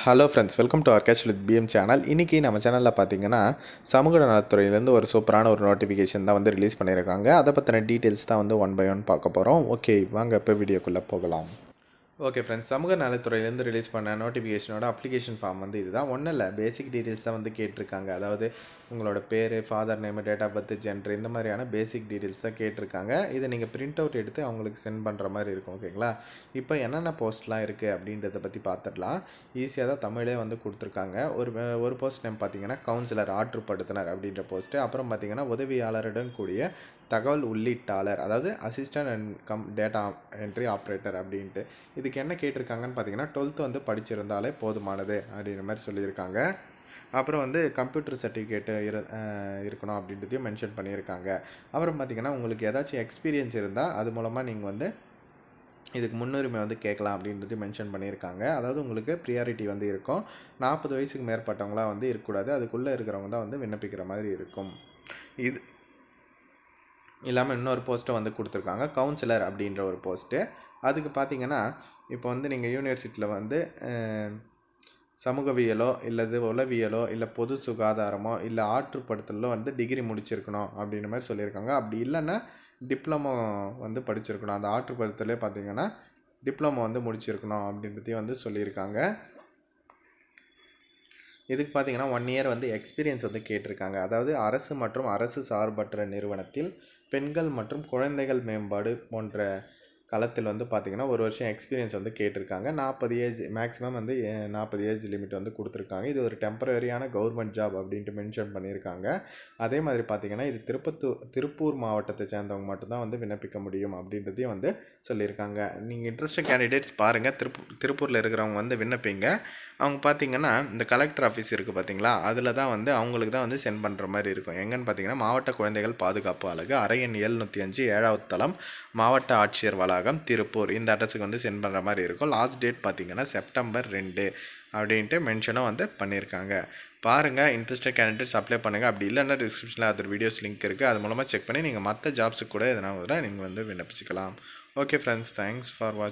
hello friends welcome to our cash with PM channel இன்றைக்கி நம்ம சேனலில் பார்த்தீங்கன்னா சமூக நலத்துறையிலேருந்து ஒரு சூப்பரான ஒரு நோட்டிஃபிகேஷன் தான் வந்து ரிலீஸ் பண்ணியிருக்காங்க அதை பற்றின டீட்டெயில்ஸ் தான் வந்து ஒன் பை ஒன் பார்க்க போகிறோம் ஓகே வாங்க இப்போ வீடியோக்குள்ளே போகலாம் ஓகே ஃப்ரெண்ட்ஸ் சமூக நலத்துறையிலேருந்து ரிலீஸ் பண்ண நோட்டிஃபிகேஷனோட அப்ளிகேஷன் ஃபார்ம் வந்து இதுதான் ஒன்றும் இல்லை பேசிக் டீட்டெயில்ஸ் தான் வந்து கேட்டிருக்காங்க அதாவது உங்களோட பேர் father name date of birth gender இந்த மாதிரியான பேசிக் டீட்டெயில்ஸ் தான் கேட்டிருக்காங்க இதை நீங்கள் பிரிண்ட் அவுட் எடுத்து அவங்களுக்கு சென்ட் பண்ணுற மாதிரி இருக்கும் ஓகேங்களா இப்போ என்னென்ன போஸ்ட்லாம் இருக்குது அப்படின்றத பற்றி பார்த்துடலாம் ஈஸியாக தான் தமிழே வந்து கொடுத்துருக்காங்க ஒரு ஒரு போஸ்ட் நேம் பார்த்தீங்கன்னா கவுன்சிலர் ஆற்றுப்படுத்தினர் அப்படின்ற போஸ்ட்டு அப்புறம் பார்த்தீங்கன்னா உதவியாளருடன் கூடிய தகவல் உள்ளீட்டாளர் அதாவது assistant and cum data entry operator அப்படின்ட்டு இது இதுக்கு என்ன கேட்டிருக்காங்கன்னு பார்த்தீங்கன்னா டுவெல்த்து வந்து படிச்சிருந்தாலே போதுமானது அப்படின்ற மாதிரி சொல்லியிருக்காங்க அப்புறம் வந்து கம்ப்யூட்டர் சர்டிஃபிகேட்டு இரு இருக்கணும் அப்படின்றதையும் மென்ஷன் பண்ணியிருக்காங்க அப்புறம் பார்த்திங்கன்னா உங்களுக்கு ஏதாச்சும் எக்ஸ்பீரியன்ஸ் இருந்தால் அது மூலமாக நீங்கள் வந்து இதுக்கு முன்னுரிமை வந்து கேட்கலாம் அப்படின்றது மென்ஷன் பண்ணியிருக்காங்க அதாவது உங்களுக்கு ப்ரியாரிட்டி வந்து இருக்கும் நாற்பது வயசுக்கு மேற்பட்டவங்களாம் வந்து இருக்கக்கூடாது அதுக்குள்ளே இருக்கிறவங்க தான் வந்து விண்ணப்பிக்கிற மாதிரி இருக்கும் இது இல்லாமல் இன்னொரு போஸ்ட்டை வந்து கொடுத்துருக்காங்க கவுன்சிலர் அப்படின்ற ஒரு போஸ்ட்டு அதுக்கு பார்த்திங்கன்னா இப்போ வந்து நீங்கள் யூனிவர்சிட்டியில் வந்து சமூகவியலோ இல்லது உளவியலோ இல்லை பொது சுகாதாரமோ இல்லை ஆற்றுப்படுத்தலோ வந்து டிகிரி முடிச்சிருக்கணும் அப்படின்ற மாதிரி சொல்லியிருக்காங்க அப்படி இல்லைன்னா டிப்ளமோ வந்து படிச்சிருக்கணும் அந்த ஆற்றுப்படுத்தலே பார்த்திங்கன்னா டிப்ளமோ வந்து முடிச்சிருக்கணும் அப்படின்றதையும் வந்து சொல்லியிருக்காங்க இதுக்கு பார்த்திங்கன்னா ஒன் இயர் வந்து எக்ஸ்பீரியன்ஸ் வந்து கேட்டிருக்காங்க அதாவது அரசு மற்றும் அரசு சார்பற்ற நிறுவனத்தில் பெண்கள் மற்றும் குழந்தைகள் மேம்பாடு போன்ற களத்தில் வந்து பார்த்திங்கன்னா ஒரு வருஷம் எக்ஸ்பீரியன்ஸ் வந்து கேட்டிருக்காங்க நாற்பது ஏஜ் மேக்ஸிமம் வந்து நாற்பது ஏஜ் லிமிட் வந்து கொடுத்துருக்காங்க இது ஒரு டெம்பரரியான கவர்மெண்ட் ஜாப் அப்படின்ட்டு மென்ஷன் பண்ணியிருக்காங்க அதே மாதிரி பார்த்திங்கன்னா இது திருப்பத்தூர் திருப்பூர் மாவட்டத்தை சேர்ந்தவங்க மட்டும்தான் வந்து விண்ணப்பிக்க முடியும் அப்படின்றதையும் வந்து சொல்லியிருக்காங்க நீங்கள் இன்ட்ரெஸ்டிங் கேண்டிடேட்ஸ் பாருங்கள் திருப்பூர் திருப்பூரில் இருக்கிறவங்க வந்து விண்ணப்பிங்க அவங்க பார்த்திங்கன்னா இந்த கலெக்டர் ஆஃபீஸ் இருக்குது பார்த்திங்களா அதில் தான் வந்து அவங்களுக்கு தான் வந்து சென்ட் பண்ணுற மாதிரி இருக்கும் எங்கன்னு பார்த்திங்கன்னா மாவட்ட குழந்தைகள் பாதுகாப்பு அழகு அரையன் எழுநூற்றி அஞ்சு ஏழாவது தளம் மாவட்ட ஆட்சியர் வளாக அலுவலகம் திருப்பூர் இந்த அட்ரஸுக்கு வந்து சென்ட் பண்ணுற மாதிரி இருக்கும் லாஸ்ட் டேட் பார்த்திங்கன்னா செப்டம்பர் ரெண்டு அப்படின்ட்டு மென்ஷனும் வந்து பண்ணியிருக்காங்க பாருங்கள் இன்ட்ரெஸ்டட் கேண்டிடேட்ஸ் அப்ளை பண்ணுங்கள் அப்படி இல்லைன்னா டிஸ்கிரிப்ஷனில் அதர் வீடியோஸ் லிங்க் இருக்குது அது மூலமாக செக் பண்ணி நீங்கள் மற்ற ஜாப்ஸுக்கு கூட எதனால் நீங்கள் வந்து விண்ணப்பிச்சிக்கலாம் okay friends thanks for watch